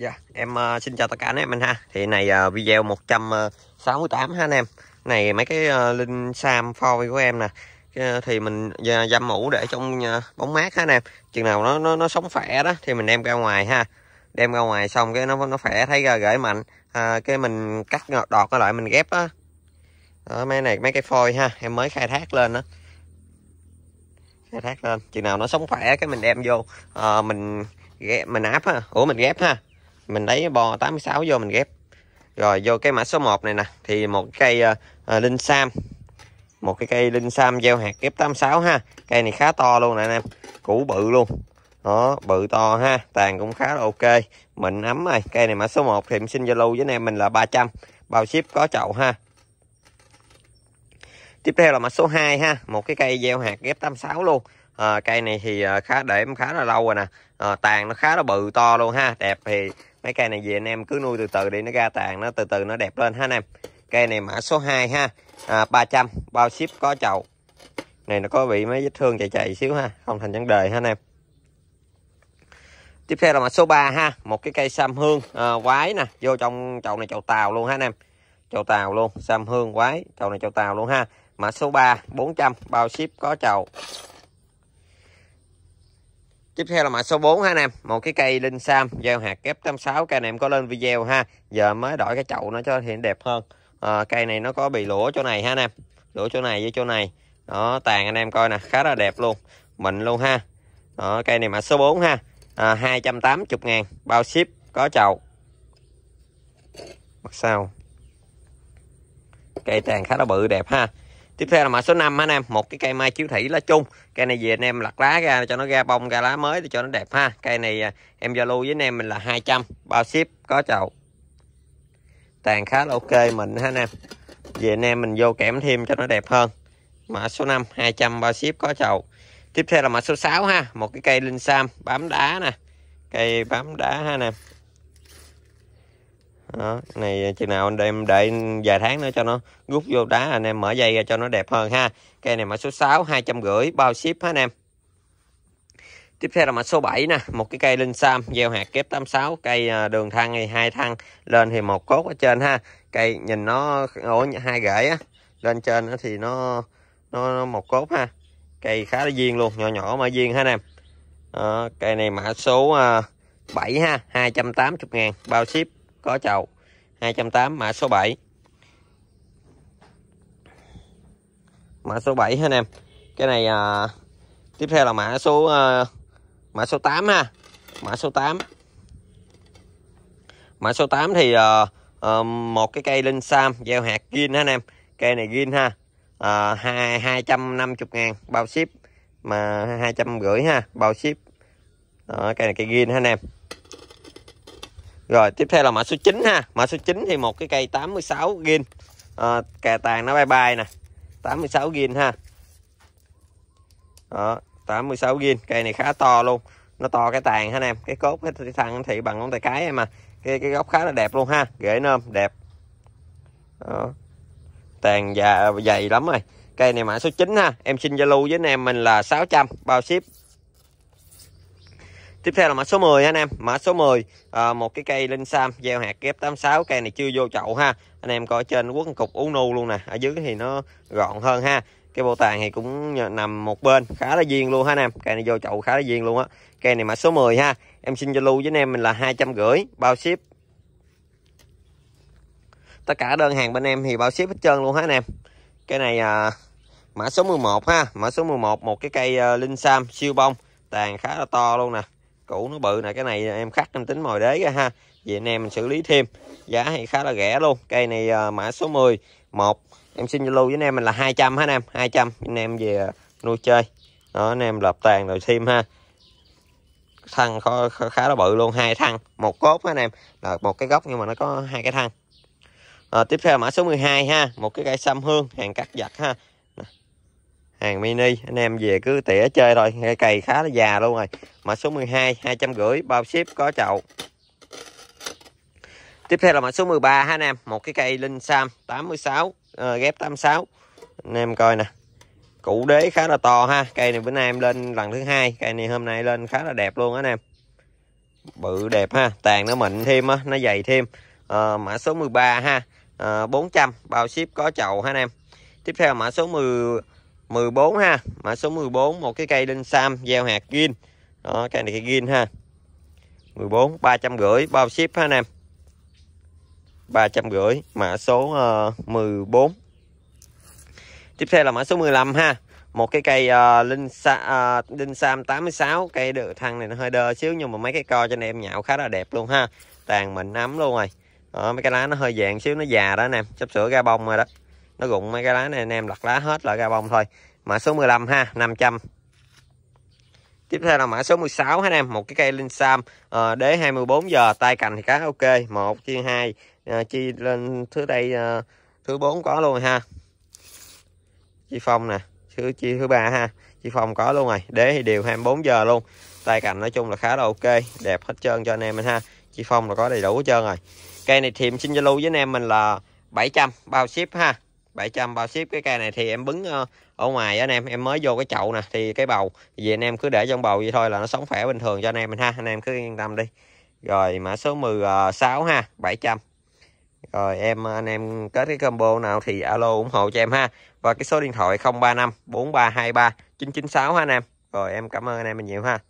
Dạ, yeah, em uh, xin chào tất cả anh em anh ha. Thì này uh, video 168 ờ, ha anh em. Này mấy cái uh, linh sam phôi của em nè. Uh, thì mình uh, dăm mũ để trong uh, bóng mát ha anh em. Chừng nào nó nó nó sống khỏe đó thì mình đem ra ngoài ha. Đem ra ngoài xong cái nó nó khỏe thấy ra gãy mạnh. À, cái mình cắt ngọt đọt nó lại mình ghép á. Đó, mấy này mấy cái phôi ha, em mới khai thác lên đó. Khai thác lên, chừng nào nó sống khỏe cái mình đem vô. À, mình ghép mình áp ha ủa mình ghép ha mình lấy bo 86 vô mình ghép rồi vô cái mã số 1 này nè thì một cây à, linh sam một cái cây linh sam gieo hạt ghép 86 ha cây này khá to luôn nè anh em củ bự luôn đó bự to ha tàn cũng khá là ok mình ấm này cây này mã số 1 thì mình xin lưu với anh em mình là 300 bao ship có chậu ha tiếp theo là mã số 2 ha một cái cây gieo hạt ghép 86 luôn à, cây này thì khá để khá là lâu rồi nè à, tàn nó khá là bự to luôn ha đẹp thì mấy cây này về anh em cứ nuôi từ từ đi nó ra tàn nó từ từ nó đẹp lên ha anh em cây này mã số 2 ha à, 300 bao ship có chậu này nó có bị mấy vết thương chạy chạy xíu ha không thành vấn đề ha anh em tiếp theo là mã số 3 ha một cái cây sam hương à, quái nè vô trong chậu này chậu tàu luôn ha anh em chậu tàu luôn sam hương quái chậu này chậu tàu luôn ha mã số 3 400 bao ship có chậu tiếp theo là mã số 4 ha anh em một cái cây linh sam gieo hạt kép 86 cây này em có lên video ha giờ mới đổi cái chậu nó cho hiện đẹp hơn à, cây này nó có bị lũa chỗ này ha anh em lũa chỗ này với chỗ này đó tàn anh em coi nè khá là đẹp luôn mình luôn ha đó, cây này mã số 4 ha à, 280 ngàn bao ship có chậu mặt sau cây tàn khá là bự đẹp ha tiếp theo là mã số 5 anh em một cái cây mai chiếu thủy lá chung cây này về anh em lặt lá ra cho nó ra bông ra lá mới thì cho nó đẹp ha cây này à, em giao lưu với anh em mình là 200 bao ship có chậu tàn khá là ok mình ha anh em về anh em mình vô kẽm thêm cho nó đẹp hơn mã số 5 200 bao ship có chậu tiếp theo là mã số 6 ha một cái cây linh sam bám đá nè cây bám đá ha anh em đó, này ờ, chừng nào anh em đợi vài tháng nữa cho nó rút vô đá anh em mở dây ra cho nó đẹp hơn ha cây này mã số 6 250 bao ship hết anh em Tiếp theo là mã số 7 nè, một cái cây linh sam gieo hạt kép 86, cây ờ, đường thăng thì hai thăng, lên thì một cốt ở trên ha. Cây nhìn nó ổn hai rễ á, lên trên thì nó, nó một cốt ha. Cây khá là duyên luôn, nhỏ nhỏ mà duyên ha anh em. cây này mã số 7 ờ, ha, 280 ngàn bao ship có chậu 280 mã số 7 mã số 7 ha anh em cái này à, tiếp theo là mã số à, mã số 8 ha mã số 8 mã số 8 thì à, à, một cái cây linh sam gieo hạt gin ha anh em cây này gin ha à, 2, 250 ngàn bao ship mà 250 ha bao ship đó, cây này cây gin ha anh em rồi tiếp theo là mã số 9 ha Mã số 9 thì một cái cây 86 gin à, ờ, Cà tàn nó bay bay nè 86 gin ha Đó 86 gin Cây này khá to luôn Nó to cái tàn ha anh em Cái cốt cái thằng thị bằng ngón tay cái em mà Cái cái gốc khá là đẹp luôn ha Rễ nôm đẹp Đó. Tàn già, dày lắm rồi Cây này mã số 9 ha Em xin giao lưu với anh em mình là 600 Bao ship Tiếp theo là mã số 10 anh em, mã số 10 à, một cái cây linh sam gieo hạt ghép 86 cây này chưa vô chậu ha. Anh em coi trên quấn cục u nu luôn nè, ở dưới thì nó gọn hơn ha. Cái bộ tàn thì cũng nằm một bên, khá là duyên luôn ha anh em. Cây này vô chậu khá là duyên luôn á. Cây này mã số 10 ha. Em xin cho lưu với anh em mình là 250 bao ship. Tất cả đơn hàng bên em thì bao ship hết trơn luôn ha anh em. Cái này à, mã số 11 ha, mã số 11 một cái cây à, linh sam siêu bông, tàn khá là to luôn nè cụ nó bự nè cái này em khắc em tính mồi đế ra ha vậy anh em mình xử lý thêm giá thì khá là rẻ luôn cây này à, mã số 10 một em xin lưu với anh em mình là 200 hả anh em 200 anh em về à, nuôi chơi đó anh em lập tàn rồi thêm ha thăng khó, khá là bự luôn hai thăng một cốt anh em là một cái góc nhưng mà nó có hai cái thăng à, ờ, tiếp theo mã số 12 ha một cái cây xăm hương hàng cắt giặt ha hàng mini anh em về cứ tỉa chơi thôi cây cày khá là già luôn rồi mã số 12 250 bao ship có chậu tiếp theo là mã số 13 ha anh em một cái cây linh sam 86 à, ờ, ghép 86 anh em coi nè cụ đế khá là to ha cây này bữa nay em lên lần thứ hai cây này hôm nay lên khá là đẹp luôn á anh em bự đẹp ha tàn nó mịn thêm á nó dày thêm à, mã số 13 ha à, ờ, 400 bao ship có chậu ha anh em tiếp theo mã số 10 14 ha mã số 14 một cái cây linh sam gieo hạt gin đó cây này cây gin ha 14 350 bao ship ha anh em 350 mã số uh, ờ, 14 tiếp theo là mã số 15 ha một cái cây uh, linh sa uh, ờ, linh sam 86 cây được thăng này nó hơi đơ xíu nhưng mà mấy cái co cho anh em nhạo khá là đẹp luôn ha tàn mình nắm luôn rồi đó, mấy cái lá nó hơi vàng xíu nó già đó anh em sắp sửa ra bông rồi đó nó rụng mấy cái lá này anh em lật lá hết lại ra bông thôi mã số 15 ha 500 tiếp theo là mã số 16 ha anh em một cái cây linh sam à, đế 24 giờ tay cành thì cá ok một chia hai à, chi lên thứ đây à, thứ bốn có luôn ha chi phong nè thứ chi thứ ba ha chi phong có luôn rồi đế thì đều 24 giờ luôn tay cành nói chung là khá là ok đẹp hết trơn cho anh em mình ha chi phong là có đầy đủ hết trơn rồi cây này thì xin zalo với anh em mình là 700 bao ship ha 700 bao ship cái cây này thì em bứng ờ, ở ngoài anh em em mới vô cái chậu nè thì cái bầu vì anh em cứ để trong bầu vậy thôi là nó sống khỏe bình thường cho anh em mình ha anh em cứ yên tâm đi rồi mã số 16 ờ, ha 700 rồi em ờ, anh em kết cái combo nào thì alo ủng hộ cho em ha và cái số điện thoại 035 4323 996 ha anh em rồi em cảm ơn anh em mình nhiều ha